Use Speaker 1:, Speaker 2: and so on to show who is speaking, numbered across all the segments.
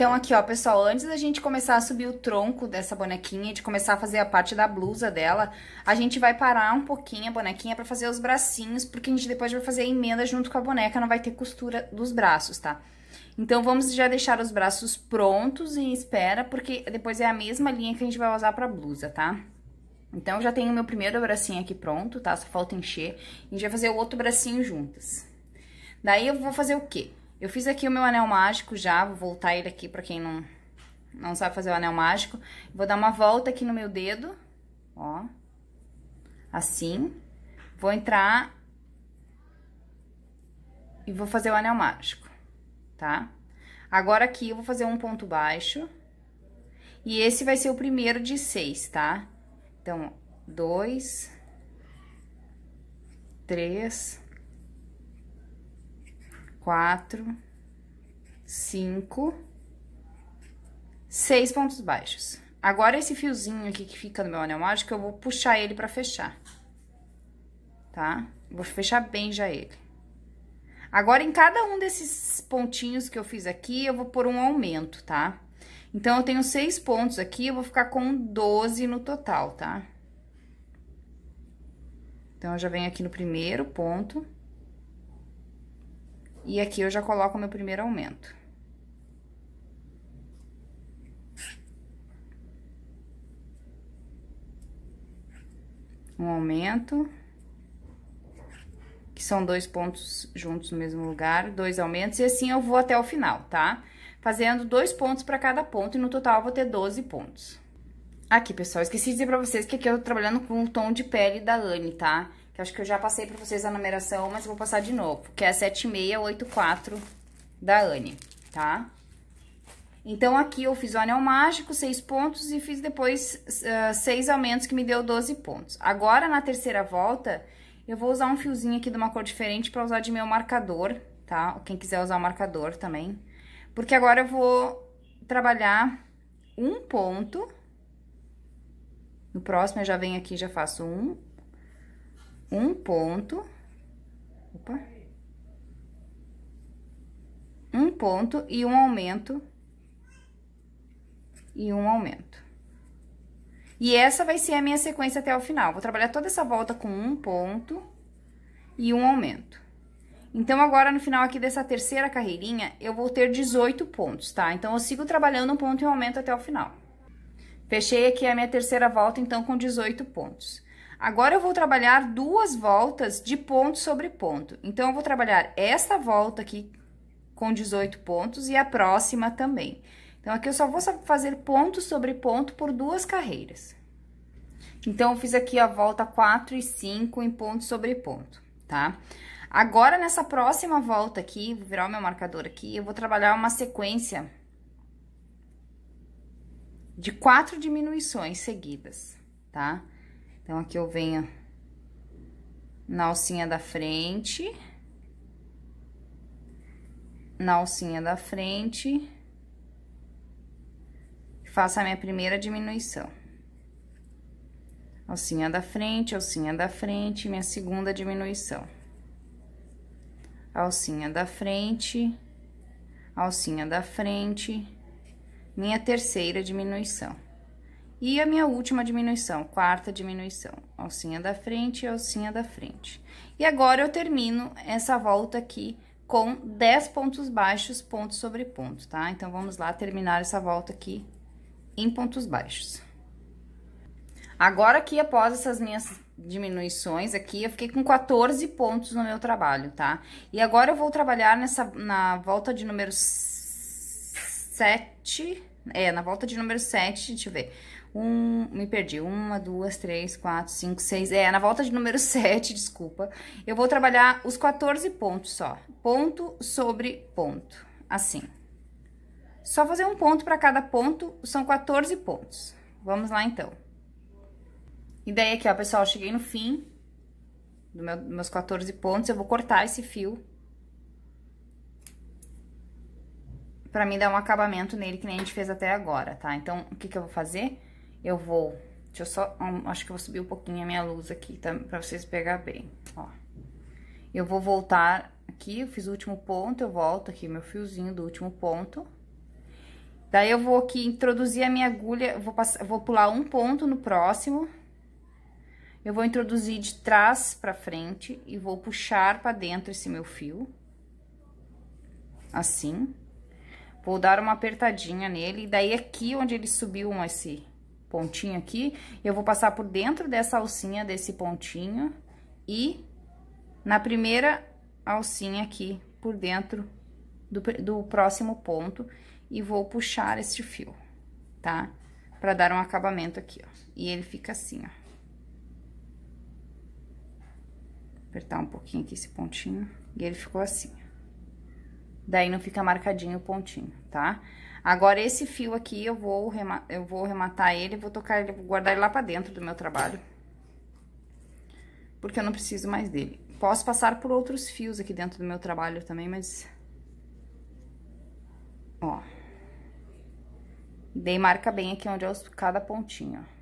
Speaker 1: Então, aqui, ó, pessoal, antes da gente começar a subir o tronco dessa bonequinha, de começar a fazer a parte da blusa dela, a gente vai parar um pouquinho a bonequinha pra fazer os bracinhos, porque a gente depois vai fazer a emenda junto com a boneca, não vai ter costura dos braços, tá? Então, vamos já deixar os braços prontos em espera, porque depois é a mesma linha que a gente vai usar pra blusa, tá? Então, já tenho o meu primeiro bracinho aqui pronto, tá? Só falta encher. A gente vai fazer o outro bracinho juntas. Daí, eu vou fazer o quê? Eu fiz aqui o meu anel mágico já, vou voltar ele aqui pra quem não, não sabe fazer o anel mágico. Vou dar uma volta aqui no meu dedo, ó, assim. Vou entrar e vou fazer o anel mágico, tá? Agora aqui eu vou fazer um ponto baixo. E esse vai ser o primeiro de seis, tá? Então, dois, três, quatro, cinco, seis pontos baixos. Agora, esse fiozinho aqui que fica no meu anel mágico, eu vou puxar ele pra fechar, tá? Vou fechar bem já ele. Agora, em cada um desses pontinhos que eu fiz aqui, eu vou pôr um aumento, tá? Então, eu tenho seis pontos aqui, eu vou ficar com 12 no total, tá? Então, eu já venho aqui no primeiro ponto... E aqui eu já coloco meu primeiro aumento. Um aumento, que são dois pontos juntos no mesmo lugar, dois aumentos, e assim eu vou até o final, tá? Fazendo dois pontos para cada ponto, e no total eu vou ter 12 pontos. Aqui, pessoal, esqueci de dizer pra vocês que aqui eu tô trabalhando com o tom de pele da Anne, tá? Que acho que eu já passei pra vocês a numeração, mas eu vou passar de novo. Que é 7684 da Anne, tá? Então, aqui eu fiz o anel mágico, seis pontos, e fiz depois uh, seis aumentos, que me deu 12 pontos. Agora, na terceira volta, eu vou usar um fiozinho aqui de uma cor diferente pra usar de meu marcador, tá? Quem quiser usar o marcador também. Porque agora eu vou trabalhar um ponto... No próximo, eu já venho aqui já faço um, um ponto, opa, um ponto e um aumento, e um aumento. E essa vai ser a minha sequência até o final. Vou trabalhar toda essa volta com um ponto e um aumento. Então, agora, no final aqui dessa terceira carreirinha, eu vou ter 18 pontos, tá? Então, eu sigo trabalhando um ponto e um aumento até o final. Fechei aqui a minha terceira volta, então, com 18 pontos. Agora, eu vou trabalhar duas voltas de ponto sobre ponto. Então, eu vou trabalhar esta volta aqui com 18 pontos e a próxima também. Então, aqui eu só vou fazer ponto sobre ponto por duas carreiras. Então, eu fiz aqui a volta 4 e 5 em ponto sobre ponto, tá? Agora, nessa próxima volta aqui, vou virar o meu marcador aqui, eu vou trabalhar uma sequência de quatro diminuições seguidas, tá? Então, aqui eu venho na alcinha da frente, na alcinha da frente, faço a minha primeira diminuição. Alcinha da frente, alcinha da frente, minha segunda diminuição. Alcinha da frente, alcinha da frente, minha terceira diminuição. E a minha última diminuição, quarta diminuição, alcinha da frente e alcinha da frente. E agora eu termino essa volta aqui com 10 pontos baixos, ponto sobre ponto, tá? Então, vamos lá terminar essa volta aqui em pontos baixos. Agora, aqui, após essas minhas diminuições aqui, eu fiquei com 14 pontos no meu trabalho, tá? E agora, eu vou trabalhar nessa, na volta de número 7, é, na volta de número 7, deixa eu ver, um, me perdi. Uma, duas, três, quatro, cinco, seis. É, na volta de número sete, desculpa. Eu vou trabalhar os 14 pontos só. Ponto sobre ponto. Assim. Só fazer um ponto para cada ponto, são 14 pontos. Vamos lá, então. E daí aqui, ó, pessoal, cheguei no fim dos meu, meus 14 pontos. Eu vou cortar esse fio. Pra mim dar um acabamento nele, que nem a gente fez até agora, tá? Então, o que que eu vou fazer? eu vou... Deixa eu só... Acho que eu vou subir um pouquinho a minha luz aqui, tá? Pra vocês pegar bem, ó. Eu vou voltar aqui, eu fiz o último ponto, eu volto aqui meu fiozinho do último ponto. Daí, eu vou aqui introduzir a minha agulha, vou, passar, vou pular um ponto no próximo. Eu vou introduzir de trás pra frente e vou puxar pra dentro esse meu fio. Assim. Vou dar uma apertadinha nele, e daí aqui onde ele subiu esse, pontinho aqui, eu vou passar por dentro dessa alcinha, desse pontinho, e na primeira alcinha aqui, por dentro do, do próximo ponto, e vou puxar este fio, tá? Pra dar um acabamento aqui, ó. E ele fica assim, ó. Apertar um pouquinho aqui esse pontinho, e ele ficou assim. Daí, não fica marcadinho o pontinho, tá? Tá? Agora, esse fio aqui, eu vou, rematar, eu vou rematar ele, vou tocar ele, vou guardar ele lá pra dentro do meu trabalho. Porque eu não preciso mais dele. Posso passar por outros fios aqui dentro do meu trabalho também, mas... Ó. Dei marca bem aqui onde é cada pontinho, ó.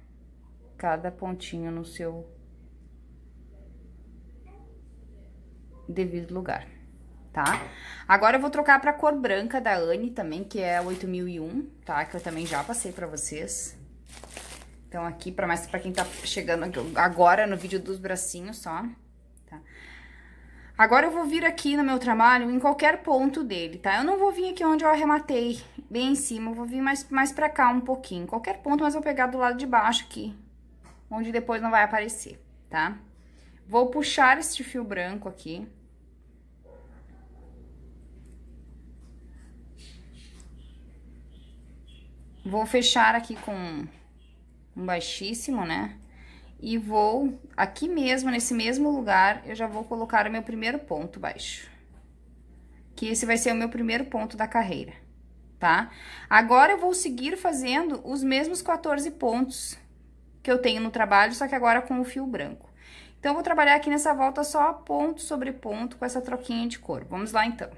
Speaker 1: Cada pontinho no seu devido lugar tá? Agora eu vou trocar pra cor branca da Anne também, que é 8001, tá? Que eu também já passei pra vocês. Então, aqui, pra mais pra quem tá chegando agora no vídeo dos bracinhos só, tá? Agora eu vou vir aqui no meu trabalho em qualquer ponto dele, tá? Eu não vou vir aqui onde eu arrematei, bem em cima, eu vou vir mais, mais pra cá um pouquinho. Qualquer ponto, mas eu vou pegar do lado de baixo aqui, onde depois não vai aparecer, tá? Vou puxar este fio branco aqui, Vou fechar aqui com um baixíssimo, né? E vou, aqui mesmo, nesse mesmo lugar, eu já vou colocar o meu primeiro ponto baixo. Que esse vai ser o meu primeiro ponto da carreira, tá? Agora, eu vou seguir fazendo os mesmos 14 pontos que eu tenho no trabalho, só que agora com o fio branco. Então, eu vou trabalhar aqui nessa volta só ponto sobre ponto com essa troquinha de cor. Vamos lá, então.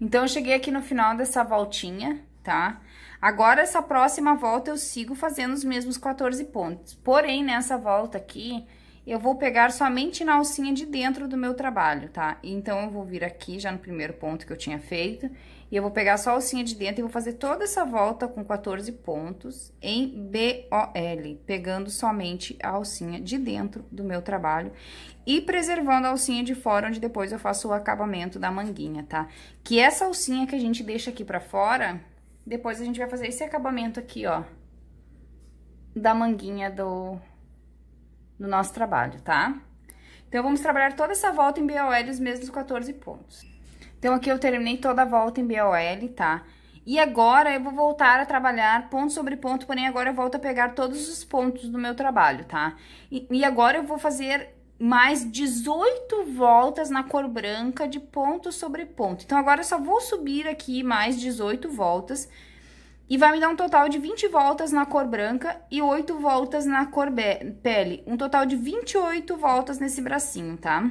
Speaker 1: Então, eu cheguei aqui no final dessa voltinha, tá? Agora, essa próxima volta, eu sigo fazendo os mesmos 14 pontos. Porém, nessa volta aqui, eu vou pegar somente na alcinha de dentro do meu trabalho, tá? Então, eu vou vir aqui, já no primeiro ponto que eu tinha feito, e eu vou pegar só a alcinha de dentro e vou fazer toda essa volta com 14 pontos em BOL, pegando somente a alcinha de dentro do meu trabalho e preservando a alcinha de fora, onde depois eu faço o acabamento da manguinha, tá? Que essa alcinha que a gente deixa aqui pra fora depois a gente vai fazer esse acabamento aqui, ó, da manguinha do, do nosso trabalho, tá? Então, vamos trabalhar toda essa volta em BOL os mesmos 14 pontos. Então, aqui eu terminei toda a volta em BOL, tá? E agora, eu vou voltar a trabalhar ponto sobre ponto, porém, agora eu volto a pegar todos os pontos do meu trabalho, tá? E, e agora, eu vou fazer mais 18 voltas na cor branca de ponto sobre ponto. Então, agora eu só vou subir aqui mais 18 voltas e vai me dar um total de 20 voltas na cor branca e 8 voltas na cor pele. Um total de 28 voltas nesse bracinho, tá?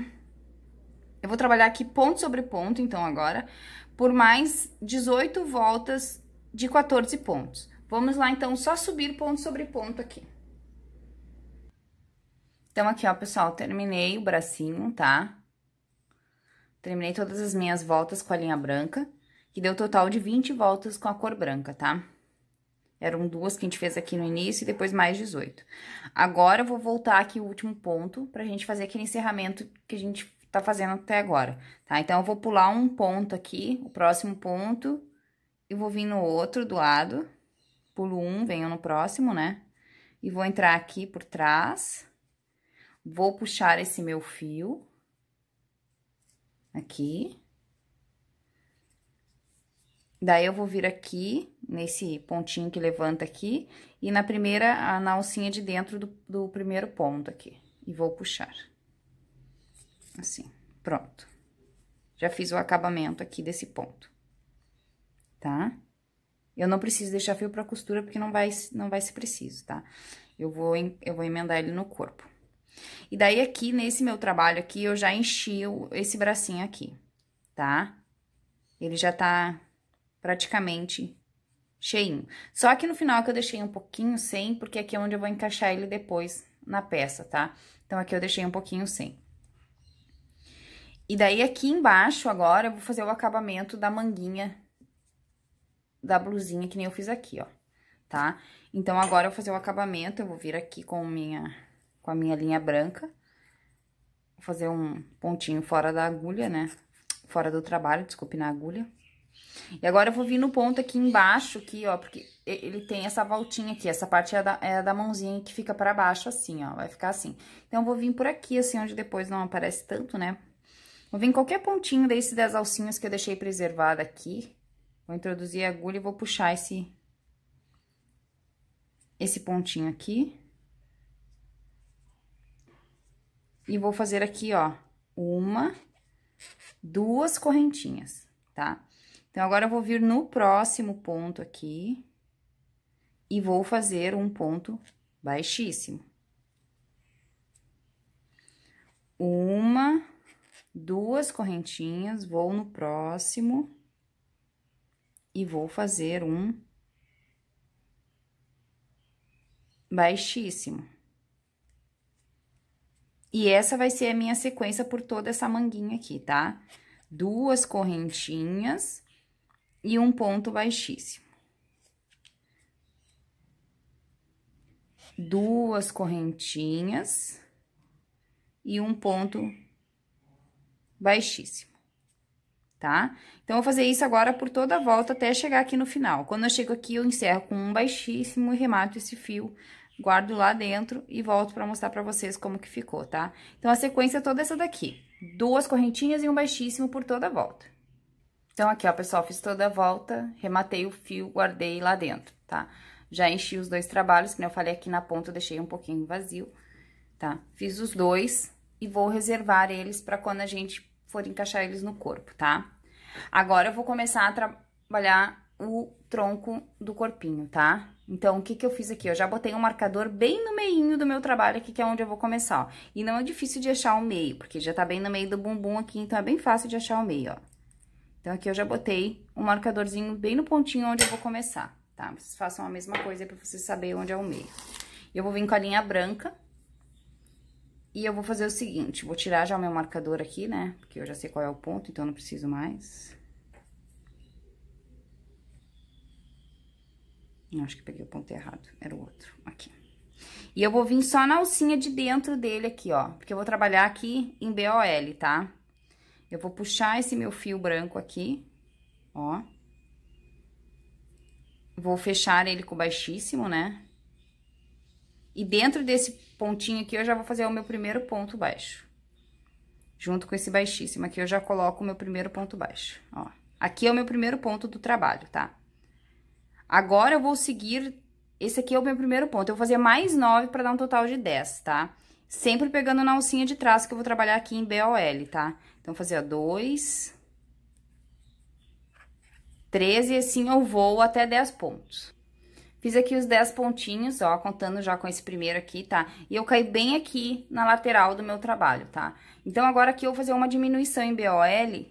Speaker 1: Eu vou trabalhar aqui ponto sobre ponto, então, agora, por mais 18 voltas de 14 pontos. Vamos lá, então, só subir ponto sobre ponto aqui. Então, aqui, ó, pessoal, terminei o bracinho, tá? Terminei todas as minhas voltas com a linha branca, que deu total de 20 voltas com a cor branca, tá? Eram duas que a gente fez aqui no início e depois mais 18. Agora, eu vou voltar aqui o último ponto pra gente fazer aquele encerramento que a gente tá fazendo até agora, tá? Então, eu vou pular um ponto aqui, o próximo ponto, e vou vir no outro do lado, pulo um, venho no próximo, né? E vou entrar aqui por trás Vou puxar esse meu fio aqui. Daí, eu vou vir aqui, nesse pontinho que levanta aqui, e na primeira, na alcinha de dentro do, do primeiro ponto aqui. E vou puxar. Assim, pronto. Já fiz o acabamento aqui desse ponto, tá? Eu não preciso deixar fio pra costura, porque não vai, não vai ser preciso, tá? Eu vou, eu vou emendar ele no corpo. E daí aqui, nesse meu trabalho aqui, eu já enchi esse bracinho aqui, tá? Ele já tá praticamente cheinho. Só que no final que eu deixei um pouquinho sem, porque aqui é onde eu vou encaixar ele depois na peça, tá? Então, aqui eu deixei um pouquinho sem. E daí, aqui embaixo, agora, eu vou fazer o acabamento da manguinha da blusinha, que nem eu fiz aqui, ó, tá? Então, agora eu vou fazer o acabamento, eu vou vir aqui com minha com a minha linha branca. Vou fazer um pontinho fora da agulha, né? Fora do trabalho, desculpe, na agulha. E agora eu vou vir no ponto aqui embaixo, aqui, ó, porque ele tem essa voltinha aqui, essa parte é da, é da mãozinha que fica pra baixo assim, ó, vai ficar assim. Então, eu vou vir por aqui, assim, onde depois não aparece tanto, né? Vou vir em qualquer pontinho desse das alcinhas que eu deixei preservada aqui. Vou introduzir a agulha e vou puxar esse, esse pontinho aqui. E vou fazer aqui, ó, uma, duas correntinhas, tá? Então, agora eu vou vir no próximo ponto aqui e vou fazer um ponto baixíssimo. Uma, duas correntinhas, vou no próximo e vou fazer um baixíssimo. E essa vai ser a minha sequência por toda essa manguinha aqui, tá? Duas correntinhas e um ponto baixíssimo. Duas correntinhas e um ponto baixíssimo, tá? Então, eu vou fazer isso agora por toda a volta até chegar aqui no final. Quando eu chego aqui, eu encerro com um baixíssimo e remato esse fio guardo lá dentro e volto pra mostrar pra vocês como que ficou, tá? Então, a sequência é toda essa daqui. Duas correntinhas e um baixíssimo por toda a volta. Então, aqui, ó, pessoal, fiz toda a volta, rematei o fio, guardei lá dentro, tá? Já enchi os dois trabalhos, como eu falei aqui na ponta, eu deixei um pouquinho vazio, tá? Fiz os dois e vou reservar eles pra quando a gente for encaixar eles no corpo, tá? Agora, eu vou começar a trabalhar o tronco do corpinho, tá? Então, o que que eu fiz aqui? Eu já botei um marcador bem no meinho do meu trabalho aqui, que é onde eu vou começar, ó. E não é difícil de achar o meio, porque já tá bem no meio do bumbum aqui, então é bem fácil de achar o meio, ó. Então, aqui eu já botei um marcadorzinho bem no pontinho onde eu vou começar, tá? Vocês façam a mesma coisa pra vocês saberem onde é o meio. Eu vou vir com a linha branca. E eu vou fazer o seguinte, vou tirar já o meu marcador aqui, né? Porque eu já sei qual é o ponto, então não preciso mais. Eu acho que peguei o ponto errado, era o outro, aqui. E eu vou vir só na alcinha de dentro dele aqui, ó, porque eu vou trabalhar aqui em BOL, tá? Eu vou puxar esse meu fio branco aqui, ó. Vou fechar ele com baixíssimo, né? E dentro desse pontinho aqui, eu já vou fazer o meu primeiro ponto baixo. Junto com esse baixíssimo aqui, eu já coloco o meu primeiro ponto baixo, ó. Aqui é o meu primeiro ponto do trabalho, tá? Agora eu vou seguir, esse aqui é o meu primeiro ponto, eu vou fazer mais nove para dar um total de dez, tá? Sempre pegando na alcinha de trás que eu vou trabalhar aqui em BOL, tá? Então, fazer, ó, dois, três, e assim eu vou até dez pontos. Fiz aqui os dez pontinhos, ó, contando já com esse primeiro aqui, tá? E eu caí bem aqui na lateral do meu trabalho, tá? Então, agora aqui eu vou fazer uma diminuição em BOL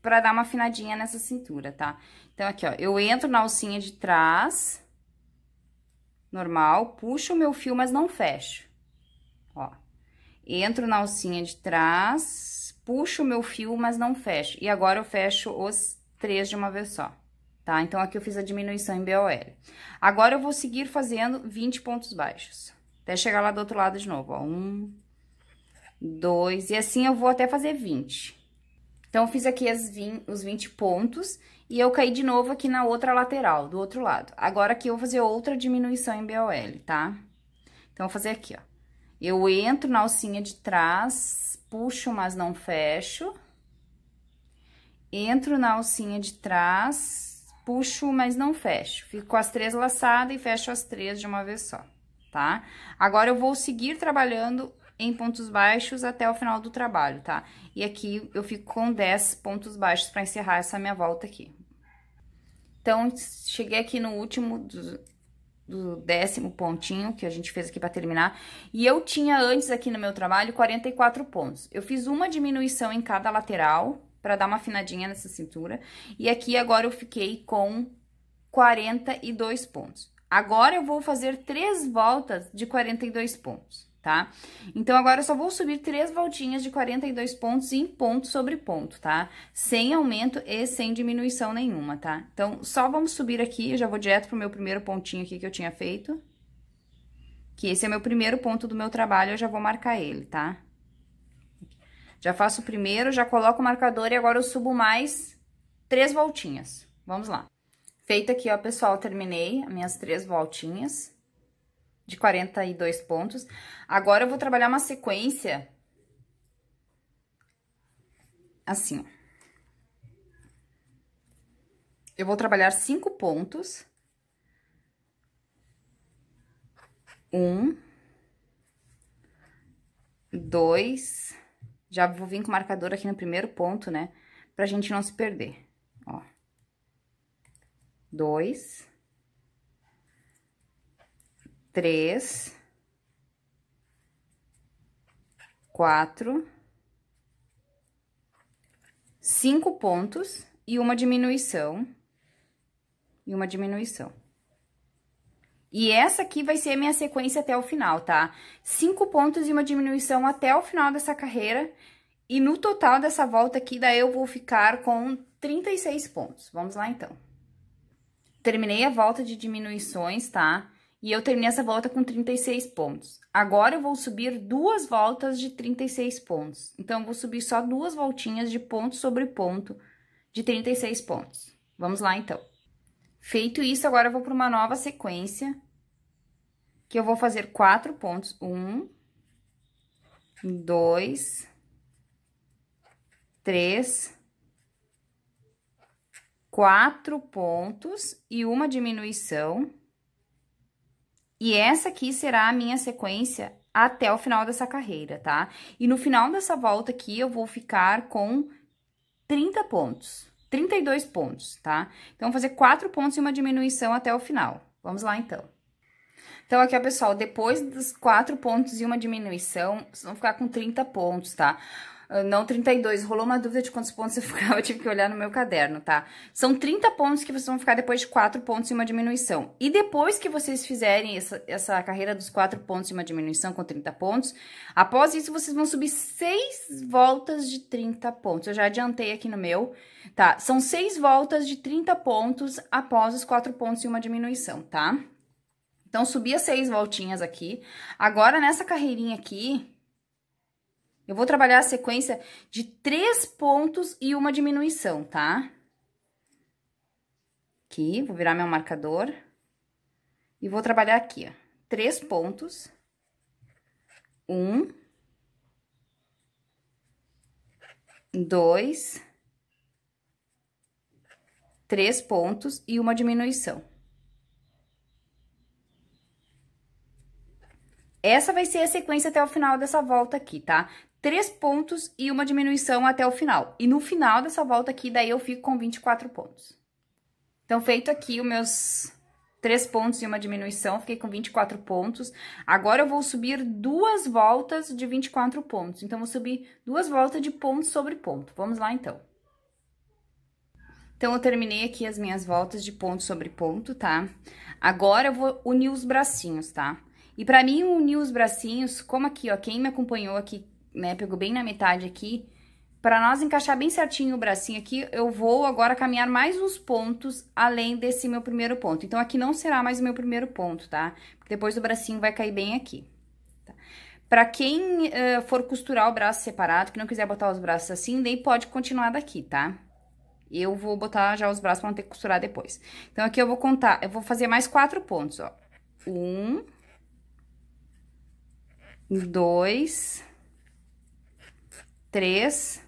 Speaker 1: pra dar uma afinadinha nessa cintura, tá? Então, aqui, ó, eu entro na alcinha de trás, normal, puxo o meu fio, mas não fecho. Ó, entro na alcinha de trás, puxo o meu fio, mas não fecho. E agora eu fecho os três de uma vez só, tá? Então, aqui eu fiz a diminuição em BOL. Agora, eu vou seguir fazendo 20 pontos baixos, até chegar lá do outro lado de novo, ó. Um, dois, e assim eu vou até fazer 20. Então, eu fiz aqui as 20, os 20 pontos e eu caí de novo aqui na outra lateral, do outro lado. Agora aqui eu vou fazer outra diminuição em BOL, tá? Então, vou fazer aqui, ó. Eu entro na alcinha de trás, puxo, mas não fecho. Entro na alcinha de trás, puxo, mas não fecho. Fico com as três laçadas e fecho as três de uma vez só, tá? Agora, eu vou seguir trabalhando em pontos baixos até o final do trabalho, tá? E aqui eu fico com 10 pontos baixos para encerrar essa minha volta aqui. Então, cheguei aqui no último do, do décimo pontinho que a gente fez aqui para terminar. E eu tinha antes aqui no meu trabalho 44 pontos. Eu fiz uma diminuição em cada lateral para dar uma afinadinha nessa cintura. E aqui agora eu fiquei com 42 pontos. Agora eu vou fazer três voltas de 42 pontos tá? Então, agora eu só vou subir três voltinhas de 42 pontos em ponto sobre ponto, tá? Sem aumento e sem diminuição nenhuma, tá? Então, só vamos subir aqui, eu já vou direto pro meu primeiro pontinho aqui que eu tinha feito. Que esse é meu primeiro ponto do meu trabalho, eu já vou marcar ele, tá? Já faço o primeiro, já coloco o marcador e agora eu subo mais três voltinhas. Vamos lá. Feito aqui, ó, pessoal, terminei minhas três voltinhas de 42 pontos. Agora, eu vou trabalhar uma sequência assim, ó. Eu vou trabalhar cinco pontos. Um. Dois. Já vou vir com o marcador aqui no primeiro ponto, né? Pra gente não se perder, ó. Dois três, quatro, cinco pontos e uma diminuição, e uma diminuição. E essa aqui vai ser a minha sequência até o final, tá? Cinco pontos e uma diminuição até o final dessa carreira. E no total dessa volta aqui, daí eu vou ficar com 36 pontos. Vamos lá, então. Terminei a volta de diminuições, tá? E eu terminei essa volta com 36 pontos. Agora eu vou subir duas voltas de 36 pontos. Então, eu vou subir só duas voltinhas de ponto sobre ponto de 36 pontos. Vamos lá, então. Feito isso, agora eu vou para uma nova sequência, que eu vou fazer quatro pontos. Um, dois, três, quatro pontos e uma diminuição e essa aqui será a minha sequência até o final dessa carreira, tá? E no final dessa volta aqui, eu vou ficar com 30 pontos, 32 pontos, tá? Então, fazer quatro pontos e uma diminuição até o final. Vamos lá, então. Então, aqui, ó, pessoal, depois dos quatro pontos e uma diminuição, vocês vão ficar com 30 pontos, tá? Ah, não 32. Rolou uma dúvida de quantos pontos eu ficava, eu tive que olhar no meu caderno, tá? São 30 pontos que vocês vão ficar depois de 4 pontos e uma diminuição. E depois que vocês fizerem essa, essa carreira dos 4 pontos e uma diminuição com 30 pontos, após isso vocês vão subir 6 voltas de 30 pontos. Eu já adiantei aqui no meu, tá? São 6 voltas de 30 pontos após os 4 pontos e uma diminuição, tá? Então, subia 6 voltinhas aqui. Agora, nessa carreirinha aqui, eu vou trabalhar a sequência de três pontos e uma diminuição, tá? Aqui, vou virar meu marcador. E vou trabalhar aqui, ó. Três pontos. Um. Dois. Três pontos e uma diminuição. Essa vai ser a sequência até o final dessa volta aqui, tá? três pontos e uma diminuição até o final. E no final dessa volta aqui, daí eu fico com 24 pontos. Então, feito aqui os meus três pontos e uma diminuição, fiquei com 24 pontos. Agora, eu vou subir duas voltas de 24 pontos. Então, vou subir duas voltas de ponto sobre ponto. Vamos lá, então. Então, eu terminei aqui as minhas voltas de ponto sobre ponto, tá? Agora, eu vou unir os bracinhos, tá? E pra mim, unir os bracinhos, como aqui, ó, quem me acompanhou aqui né, pegou bem na metade aqui. Para nós encaixar bem certinho o bracinho aqui, eu vou agora caminhar mais uns pontos além desse meu primeiro ponto. Então, aqui não será mais o meu primeiro ponto, tá? depois o bracinho vai cair bem aqui. Tá? Para quem uh, for costurar o braço separado, que não quiser botar os braços assim, daí pode continuar daqui, tá? Eu vou botar já os braços para não ter que costurar depois. Então, aqui eu vou contar, eu vou fazer mais quatro pontos, ó. Um... Dois três,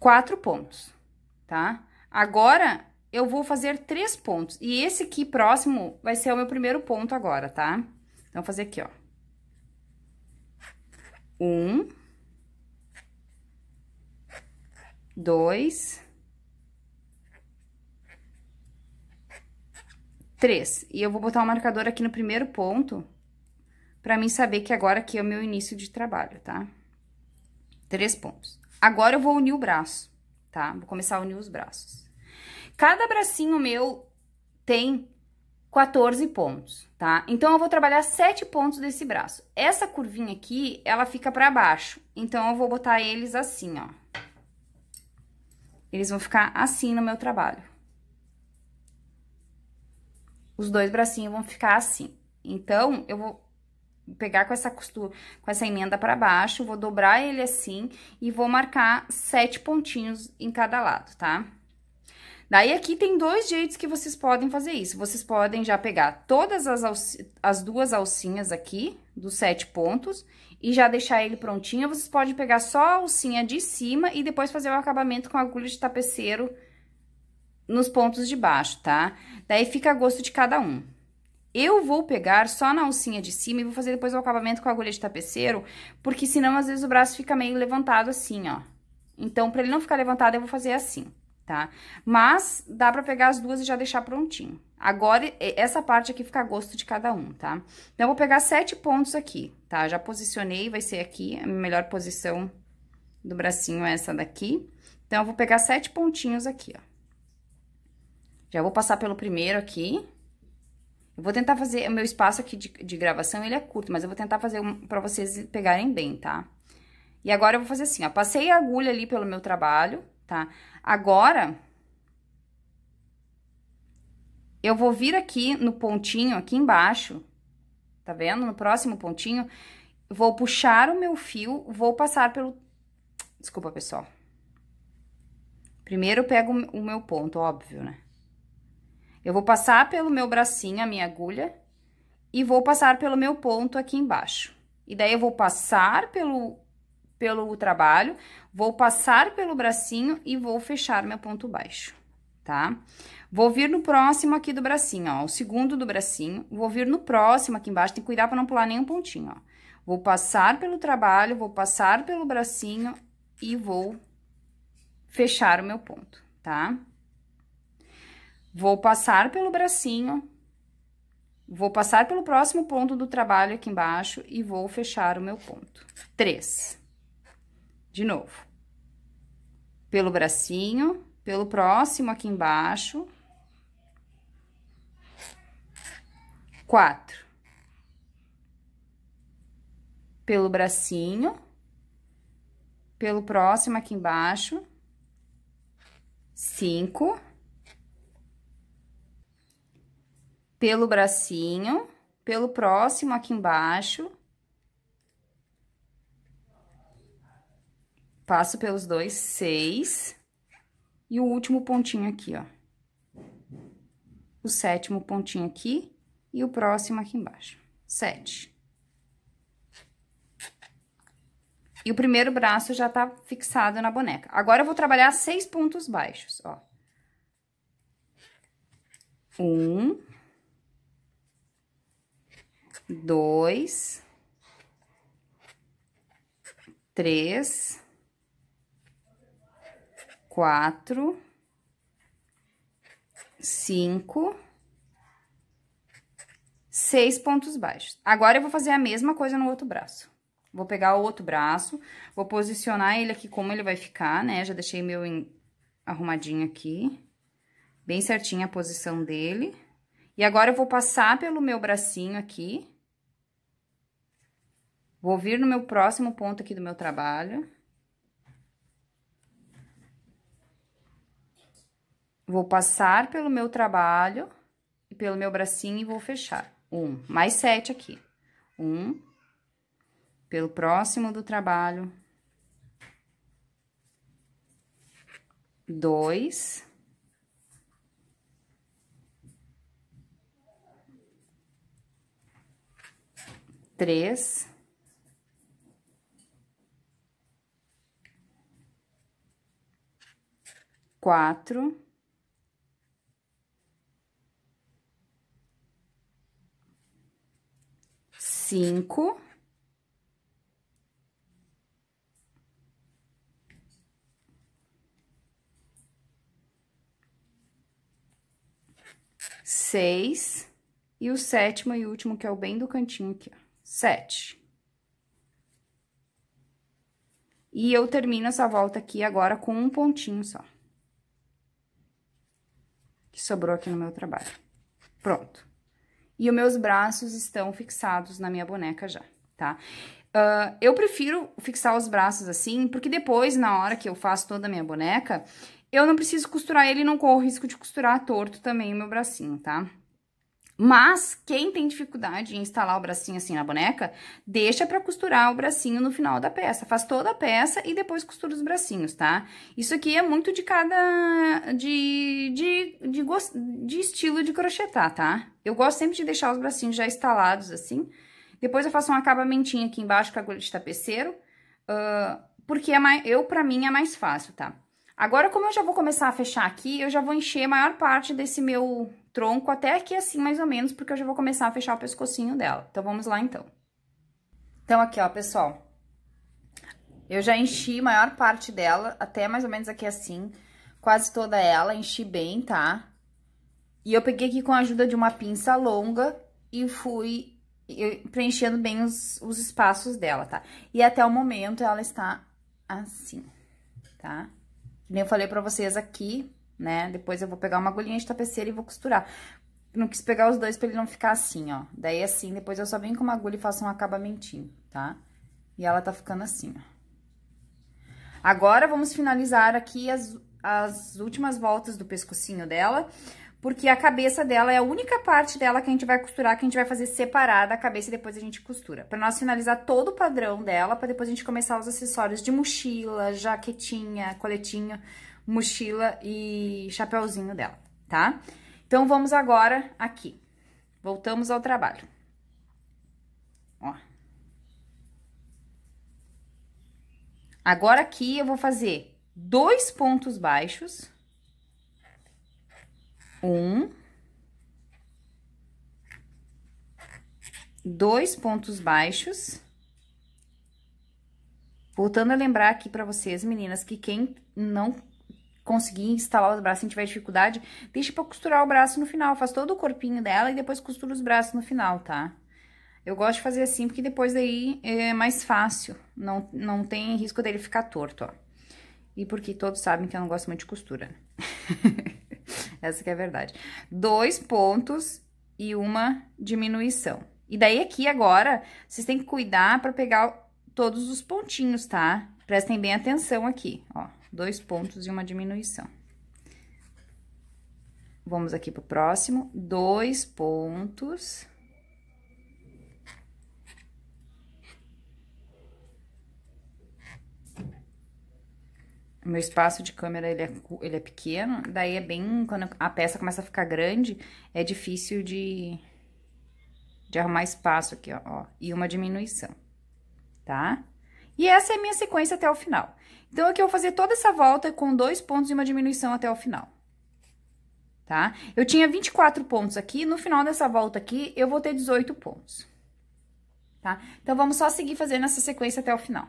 Speaker 1: quatro pontos, tá? Agora, eu vou fazer três pontos. E esse aqui próximo vai ser o meu primeiro ponto agora, tá? Então, vou fazer aqui, ó. Um. Dois. Três. E eu vou botar o um marcador aqui no primeiro ponto, pra mim saber que agora aqui é o meu início de trabalho, tá? Tá? Três pontos. Agora eu vou unir o braço, tá? Vou começar a unir os braços. Cada bracinho meu tem 14 pontos, tá? Então, eu vou trabalhar sete pontos desse braço. Essa curvinha aqui, ela fica pra baixo. Então, eu vou botar eles assim, ó. Eles vão ficar assim no meu trabalho. Os dois bracinhos vão ficar assim. Então, eu vou pegar com essa costura, com essa emenda para baixo, vou dobrar ele assim e vou marcar sete pontinhos em cada lado, tá? Daí, aqui tem dois jeitos que vocês podem fazer isso. Vocês podem já pegar todas as, as duas alcinhas aqui, dos sete pontos, e já deixar ele prontinho. Vocês podem pegar só a alcinha de cima e depois fazer o acabamento com agulha de tapeceiro nos pontos de baixo, tá? Daí, fica a gosto de cada um. Eu vou pegar só na alcinha de cima e vou fazer depois o acabamento com a agulha de tapeceiro, porque senão, às vezes, o braço fica meio levantado assim, ó. Então, pra ele não ficar levantado, eu vou fazer assim, tá? Mas, dá pra pegar as duas e já deixar prontinho. Agora, essa parte aqui fica a gosto de cada um, tá? Então, eu vou pegar sete pontos aqui, tá? Já posicionei, vai ser aqui, a melhor posição do bracinho é essa daqui. Então, eu vou pegar sete pontinhos aqui, ó. Já vou passar pelo primeiro aqui. Eu vou tentar fazer, o meu espaço aqui de, de gravação, ele é curto, mas eu vou tentar fazer um, pra vocês pegarem bem, tá? E agora eu vou fazer assim, ó, passei a agulha ali pelo meu trabalho, tá? Agora, eu vou vir aqui no pontinho, aqui embaixo, tá vendo? No próximo pontinho, vou puxar o meu fio, vou passar pelo... Desculpa, pessoal. Primeiro eu pego o meu ponto, óbvio, né? Eu vou passar pelo meu bracinho a minha agulha e vou passar pelo meu ponto aqui embaixo. E daí, eu vou passar pelo, pelo trabalho, vou passar pelo bracinho e vou fechar meu ponto baixo, tá? Vou vir no próximo aqui do bracinho, ó, o segundo do bracinho, vou vir no próximo aqui embaixo, tem que cuidar pra não pular nenhum pontinho, ó. Vou passar pelo trabalho, vou passar pelo bracinho e vou fechar o meu ponto, tá? Vou passar pelo bracinho, vou passar pelo próximo ponto do trabalho aqui embaixo e vou fechar o meu ponto. Três. De novo. Pelo bracinho, pelo próximo aqui embaixo. Quatro. Pelo bracinho, pelo próximo aqui embaixo. Cinco pelo bracinho, pelo próximo aqui embaixo. Passo pelos dois, seis. E o último pontinho aqui, ó. O sétimo pontinho aqui e o próximo aqui embaixo. Sete. E o primeiro braço já tá fixado na boneca. Agora, eu vou trabalhar seis pontos baixos, ó. Um, dois, três, quatro, cinco, seis pontos baixos. Agora, eu vou fazer a mesma coisa no outro braço. Vou pegar o outro braço, vou posicionar ele aqui como ele vai ficar, né? Já deixei meu em... arrumadinho aqui, bem certinha a posição dele. E agora, eu vou passar pelo meu bracinho aqui Vou vir no meu próximo ponto aqui do meu trabalho. Vou passar pelo meu trabalho e pelo meu bracinho e vou fechar. Um, mais sete aqui. Um, pelo próximo do trabalho. Dois. Três. quatro, cinco, seis, e o sétimo e último, que é o bem do cantinho aqui, ó, sete. E eu termino essa volta aqui agora com um pontinho só que sobrou aqui no meu trabalho. Pronto. E os meus braços estão fixados na minha boneca já, tá? Uh, eu prefiro fixar os braços assim, porque depois, na hora que eu faço toda a minha boneca, eu não preciso costurar ele e não corro o risco de costurar torto também o meu bracinho, tá? Tá? Mas quem tem dificuldade em instalar o bracinho assim na boneca, deixa para costurar o bracinho no final da peça. Faz toda a peça e depois costura os bracinhos, tá? Isso aqui é muito de cada... de, de, de, de estilo de crochetar, tá? Eu gosto sempre de deixar os bracinhos já instalados assim. Depois eu faço um acabamentinho aqui embaixo com a agulha de tapeceiro, uh, porque é mais, eu, pra mim, é mais fácil, tá? Agora, como eu já vou começar a fechar aqui, eu já vou encher a maior parte desse meu tronco até aqui assim, mais ou menos, porque eu já vou começar a fechar o pescocinho dela. Então, vamos lá, então. Então, aqui, ó, pessoal. Eu já enchi a maior parte dela, até mais ou menos aqui assim, quase toda ela, enchi bem, tá? E eu peguei aqui com a ajuda de uma pinça longa e fui preenchendo bem os, os espaços dela, tá? E até o momento ela está assim, tá? Nem eu falei pra vocês aqui, né? Depois eu vou pegar uma agulhinha de tapeceira e vou costurar. Não quis pegar os dois pra ele não ficar assim, ó. Daí, assim, depois eu só venho com uma agulha e faço um acabamentinho, tá? E ela tá ficando assim, ó. Agora, vamos finalizar aqui as, as últimas voltas do pescocinho dela, porque a cabeça dela é a única parte dela que a gente vai costurar, que a gente vai fazer separada a cabeça e depois a gente costura. Pra nós finalizar todo o padrão dela, pra depois a gente começar os acessórios de mochila, jaquetinha, coletinho, mochila e chapéuzinho dela, tá? Então, vamos agora aqui. Voltamos ao trabalho. Ó. Agora aqui eu vou fazer dois pontos baixos. Um. Dois pontos baixos. Voltando a lembrar aqui para vocês, meninas, que quem não conseguir instalar os braços se tiver dificuldade, deixa pra costurar o braço no final. Faz todo o corpinho dela e depois costura os braços no final, tá? Eu gosto de fazer assim, porque depois daí é mais fácil. Não, não tem risco dele ficar torto, ó. E porque todos sabem que eu não gosto muito de costura. Essa que é a verdade. Dois pontos e uma diminuição. E daí aqui agora, vocês têm que cuidar para pegar todos os pontinhos, tá? Prestem bem atenção aqui, ó dois pontos e uma diminuição. Vamos aqui pro próximo, dois pontos. meu espaço de câmera, ele é, ele é pequeno, daí é bem, quando a peça começa a ficar grande, é difícil de, de arrumar espaço aqui, ó, ó e uma diminuição, tá? E essa é a minha sequência até o final. Então, aqui eu vou fazer toda essa volta com dois pontos e uma diminuição até o final. Tá? Eu tinha 24 pontos aqui, no final dessa volta aqui, eu vou ter 18 pontos. Tá? Então, vamos só seguir fazendo essa sequência até o final.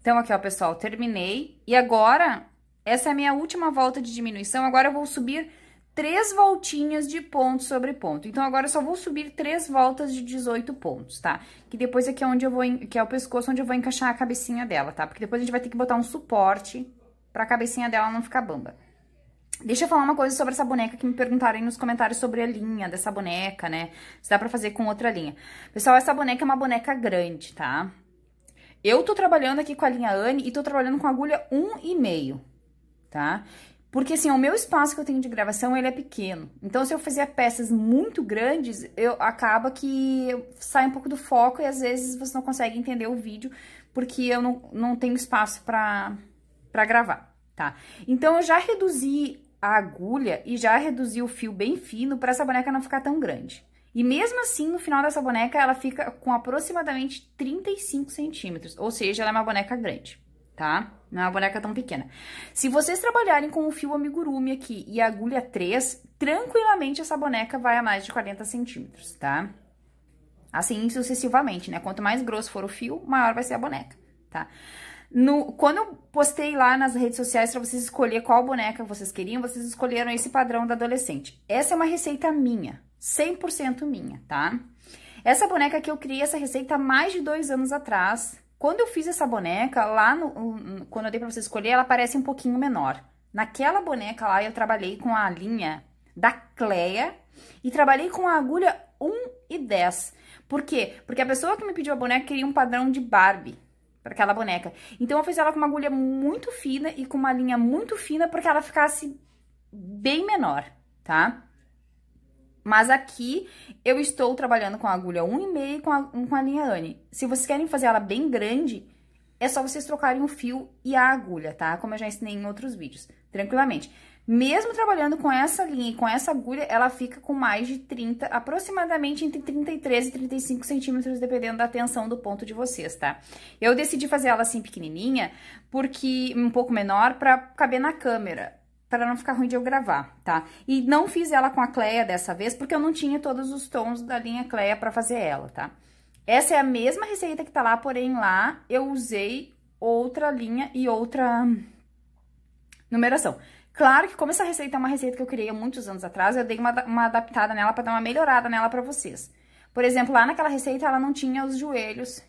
Speaker 1: Então, aqui, ó, pessoal, terminei. E agora, essa é a minha última volta de diminuição. Agora, eu vou subir três voltinhas de ponto sobre ponto. Então, agora eu só vou subir três voltas de 18 pontos, tá? Que depois aqui é, é onde eu vou, que é o pescoço onde eu vou encaixar a cabecinha dela, tá? Porque depois a gente vai ter que botar um suporte pra cabecinha dela não ficar bamba. Deixa eu falar uma coisa sobre essa boneca que me perguntaram aí nos comentários sobre a linha dessa boneca, né? Se dá pra fazer com outra linha. Pessoal, essa boneca é uma boneca grande, tá? Eu tô trabalhando aqui com a linha Anne e tô trabalhando com agulha 1,5, tá? Porque assim, o meu espaço que eu tenho de gravação, ele é pequeno. Então, se eu fizer peças muito grandes, eu acaba que sai um pouco do foco e às vezes você não consegue entender o vídeo, porque eu não, não tenho espaço para para gravar, tá? Então, eu já reduzi a agulha e já reduzi o fio bem fino para essa boneca não ficar tão grande. E mesmo assim, no final dessa boneca, ela fica com aproximadamente 35 centímetros, ou seja, ela é uma boneca grande tá? Não é uma boneca tão pequena. Se vocês trabalharem com o fio amigurumi aqui e agulha 3, tranquilamente essa boneca vai a mais de 40 centímetros, tá? Assim sucessivamente, né? Quanto mais grosso for o fio, maior vai ser a boneca, tá? No, quando eu postei lá nas redes sociais para vocês escolher qual boneca vocês queriam, vocês escolheram esse padrão da adolescente. Essa é uma receita minha, 100% minha, tá? Essa boneca que eu criei, essa receita mais de dois anos atrás, quando eu fiz essa boneca, lá no, quando eu dei pra você escolher, ela parece um pouquinho menor. Naquela boneca lá, eu trabalhei com a linha da Cleia e trabalhei com a agulha 1 e 10. Por quê? Porque a pessoa que me pediu a boneca queria um padrão de Barbie para aquela boneca. Então, eu fiz ela com uma agulha muito fina e com uma linha muito fina para que ela ficasse bem menor, tá? Mas aqui eu estou trabalhando com a agulha 1,5 e com a, com a linha Anne. Se vocês querem fazer ela bem grande, é só vocês trocarem o fio e a agulha, tá? Como eu já ensinei em outros vídeos, tranquilamente. Mesmo trabalhando com essa linha e com essa agulha, ela fica com mais de 30, aproximadamente entre 33 e 35 centímetros, dependendo da tensão do ponto de vocês, tá? Eu decidi fazer ela assim pequenininha, porque um pouco menor, pra caber na câmera para não ficar ruim de eu gravar, tá? E não fiz ela com a Cleia dessa vez, porque eu não tinha todos os tons da linha Cleia para fazer ela, tá? Essa é a mesma receita que tá lá, porém lá eu usei outra linha e outra numeração. Claro que como essa receita é uma receita que eu criei há muitos anos atrás, eu dei uma, uma adaptada nela para dar uma melhorada nela para vocês. Por exemplo, lá naquela receita ela não tinha os joelhos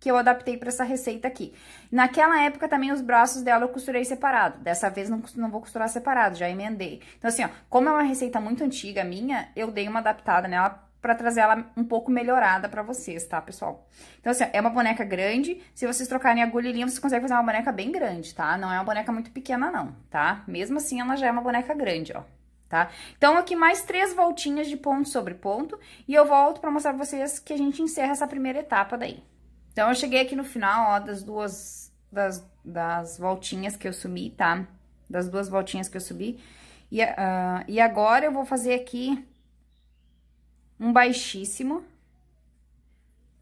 Speaker 1: que eu adaptei para essa receita aqui. Naquela época também os braços dela eu costurei separado. Dessa vez não, não vou costurar separado, já emendei. Então assim, ó, como é uma receita muito antiga minha, eu dei uma adaptada nela para trazer ela um pouco melhorada para vocês, tá, pessoal? Então assim, ó, é uma boneca grande. Se vocês trocarem agulha e linha, vocês conseguem fazer uma boneca bem grande, tá? Não é uma boneca muito pequena não, tá? Mesmo assim, ela já é uma boneca grande, ó. Tá? Então, aqui mais três voltinhas de ponto sobre ponto, e eu volto para mostrar pra vocês que a gente encerra essa primeira etapa daí. Então, eu cheguei aqui no final, ó, das duas, das, das voltinhas que eu subi, tá? Das duas voltinhas que eu subi. E, uh, e agora, eu vou fazer aqui um baixíssimo.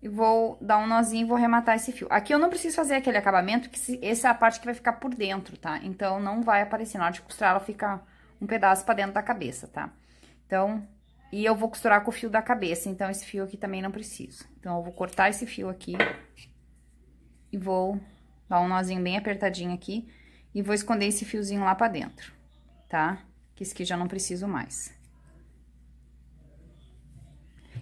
Speaker 1: E vou dar um nozinho e vou rematar esse fio. Aqui eu não preciso fazer aquele acabamento, que essa é a parte que vai ficar por dentro, tá? Então, não vai aparecer. Na hora de costurar, ela fica um pedaço pra dentro da cabeça, tá? Então, e eu vou costurar com o fio da cabeça, então esse fio aqui também não preciso. Então, eu vou cortar esse fio aqui e vou dar um nozinho bem apertadinho aqui e vou esconder esse fiozinho lá pra dentro, tá? Que esse aqui já não preciso mais.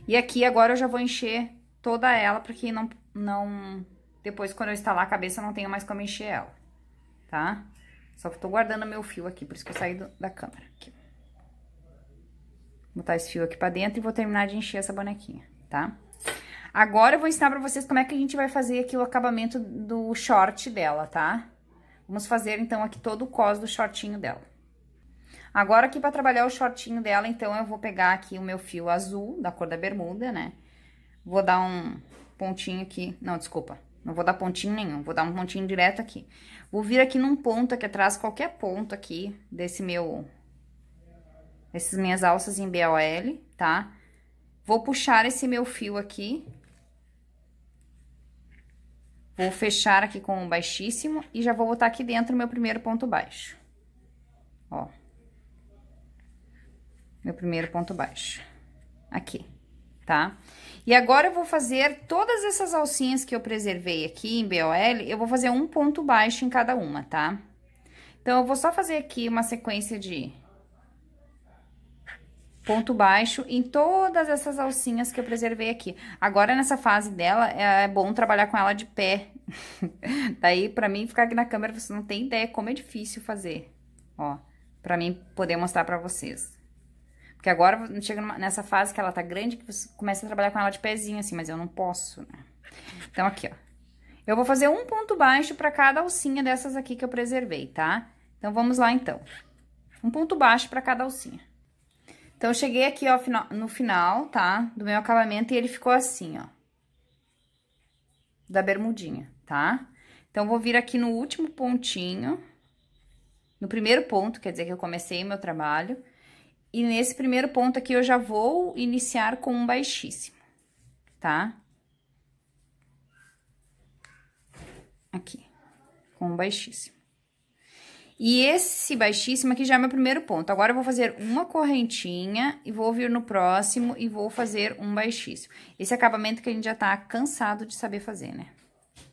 Speaker 1: E aqui agora eu já vou encher toda ela, porque não, não... Depois, quando eu instalar a cabeça, eu não tenho mais como encher ela, tá? Só tô guardando meu fio aqui, por isso que eu saí do, da câmera aqui botar esse fio aqui pra dentro e vou terminar de encher essa bonequinha, tá? Agora eu vou ensinar pra vocês como é que a gente vai fazer aqui o acabamento do short dela, tá? Vamos fazer, então, aqui todo o cos do shortinho dela. Agora, aqui pra trabalhar o shortinho dela, então, eu vou pegar aqui o meu fio azul, da cor da bermuda, né? Vou dar um pontinho aqui... Não, desculpa. Não vou dar pontinho nenhum, vou dar um pontinho direto aqui. Vou vir aqui num ponto aqui atrás, qualquer ponto aqui desse meu essas minhas alças em BOL, tá? Vou puxar esse meu fio aqui. Vou fechar aqui com um baixíssimo e já vou botar aqui dentro o meu primeiro ponto baixo. Ó. Meu primeiro ponto baixo. Aqui, tá? E agora, eu vou fazer todas essas alcinhas que eu preservei aqui em BOL, eu vou fazer um ponto baixo em cada uma, tá? Então, eu vou só fazer aqui uma sequência de ponto baixo em todas essas alcinhas que eu preservei aqui. Agora, nessa fase dela, é, é bom trabalhar com ela de pé. Daí, pra mim, ficar aqui na câmera, vocês não tem ideia como é difícil fazer, ó. Pra mim poder mostrar pra vocês. Porque agora, chega nessa fase que ela tá grande, que você começa a trabalhar com ela de pezinho, assim, mas eu não posso, né? Então, aqui, ó. Eu vou fazer um ponto baixo pra cada alcinha dessas aqui que eu preservei, tá? Então, vamos lá, então. Um ponto baixo pra cada alcinha. Então, eu cheguei aqui, ó, no final, tá? Do meu acabamento e ele ficou assim, ó. Da bermudinha, tá? Então, vou vir aqui no último pontinho, no primeiro ponto, quer dizer que eu comecei o meu trabalho. E nesse primeiro ponto aqui, eu já vou iniciar com um baixíssimo, tá? Aqui, com um baixíssimo. E esse baixíssimo aqui já é meu primeiro ponto. Agora, eu vou fazer uma correntinha e vou vir no próximo e vou fazer um baixíssimo. Esse acabamento que a gente já tá cansado de saber fazer, né?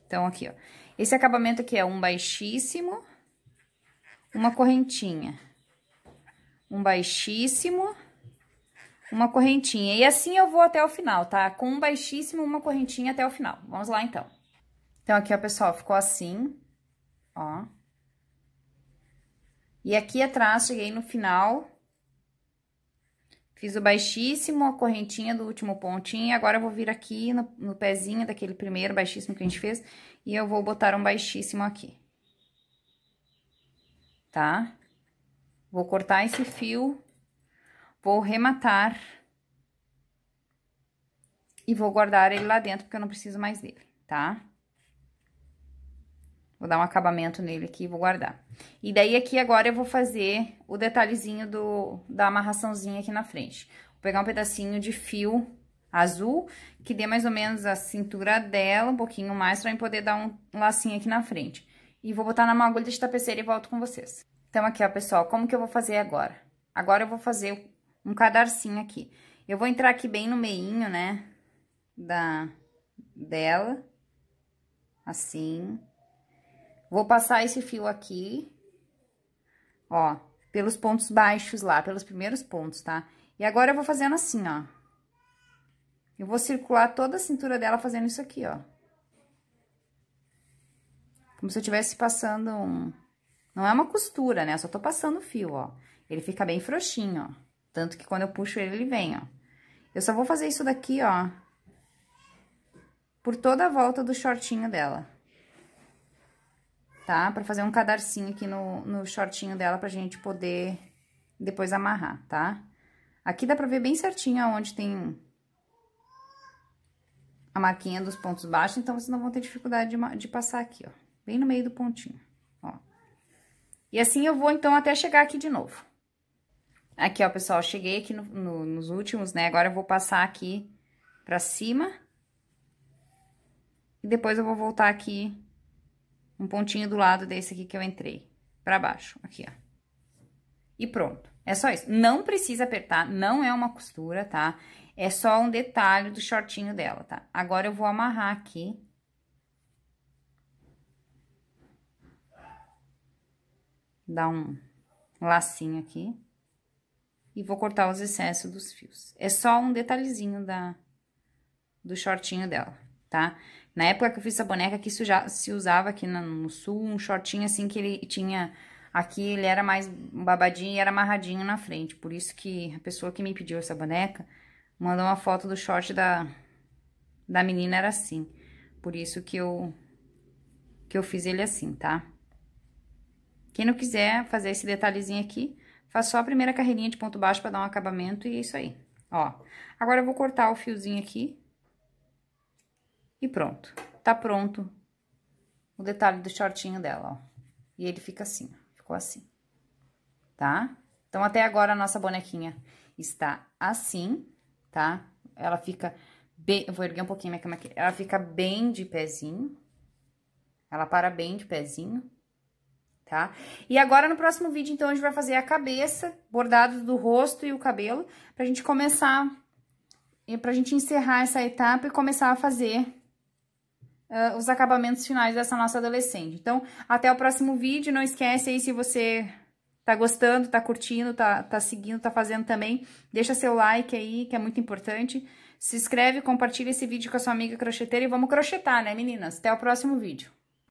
Speaker 1: Então, aqui, ó. Esse acabamento aqui é um baixíssimo, uma correntinha, um baixíssimo, uma correntinha. E assim eu vou até o final, tá? Com um baixíssimo, uma correntinha até o final. Vamos lá, então. Então, aqui, ó, pessoal, ficou assim, ó. E aqui atrás, cheguei no final, fiz o baixíssimo, a correntinha do último pontinho, agora eu vou vir aqui no, no pezinho daquele primeiro baixíssimo que a gente fez, e eu vou botar um baixíssimo aqui. Tá? Vou cortar esse fio, vou rematar e vou guardar ele lá dentro, porque eu não preciso mais dele, tá? Vou dar um acabamento nele aqui e vou guardar. E daí aqui agora eu vou fazer o detalhezinho do, da amarraçãozinha aqui na frente. Vou pegar um pedacinho de fio azul, que dê mais ou menos a cintura dela, um pouquinho mais, pra eu poder dar um lacinho aqui na frente. E vou botar na agulha de tapeceira e volto com vocês. Então, aqui, ó, pessoal, como que eu vou fazer agora? Agora eu vou fazer um cadarcinho aqui. Eu vou entrar aqui bem no meinho, né, da... dela, assim... Vou passar esse fio aqui, ó, pelos pontos baixos lá, pelos primeiros pontos, tá? E agora, eu vou fazendo assim, ó. Eu vou circular toda a cintura dela fazendo isso aqui, ó. Como se eu estivesse passando um... Não é uma costura, né? Eu só tô passando o fio, ó. Ele fica bem frouxinho, ó. Tanto que quando eu puxo ele, ele vem, ó. Eu só vou fazer isso daqui, ó. Por toda a volta do shortinho dela tá? Pra fazer um cadarcinho aqui no, no shortinho dela pra gente poder depois amarrar, tá? Aqui dá pra ver bem certinho aonde tem a marquinha dos pontos baixos, então vocês não vão ter dificuldade de, de passar aqui, ó. Bem no meio do pontinho, ó. E assim eu vou, então, até chegar aqui de novo. Aqui, ó, pessoal, cheguei aqui no, no, nos últimos, né? Agora eu vou passar aqui pra cima. E depois eu vou voltar aqui um pontinho do lado desse aqui que eu entrei, pra baixo, aqui, ó. E pronto. É só isso. Não precisa apertar, não é uma costura, tá? É só um detalhe do shortinho dela, tá? Agora eu vou amarrar aqui. Dá um lacinho aqui. E vou cortar os excessos dos fios. É só um detalhezinho da, do shortinho dela, tá? Tá? Na época que eu fiz essa boneca, aqui já se usava aqui no sul, um shortinho assim que ele tinha... Aqui ele era mais babadinho e era amarradinho na frente. Por isso que a pessoa que me pediu essa boneca mandou uma foto do short da, da menina, era assim. Por isso que eu, que eu fiz ele assim, tá? Quem não quiser fazer esse detalhezinho aqui, faz só a primeira carreirinha de ponto baixo pra dar um acabamento e é isso aí. Ó, agora eu vou cortar o fiozinho aqui e pronto. Tá pronto o detalhe do shortinho dela, ó. E ele fica assim, ficou assim. Tá? Então, até agora, a nossa bonequinha está assim, tá? Ela fica bem... Eu vou erguer um pouquinho minha cama aqui. Ela fica bem de pezinho. Ela para bem de pezinho, tá? E agora, no próximo vídeo, então, a gente vai fazer a cabeça, bordado do rosto e o cabelo, pra gente começar... E pra gente encerrar essa etapa e começar a fazer uh, os acabamentos finais dessa nossa adolescente. Então, até o próximo vídeo. Não esquece aí se você tá gostando, tá curtindo, tá, tá seguindo, tá fazendo também. Deixa seu like aí, que é muito importante. Se inscreve, compartilha esse vídeo com a sua amiga crocheteira e vamos crochetar, né, meninas? Até o próximo vídeo.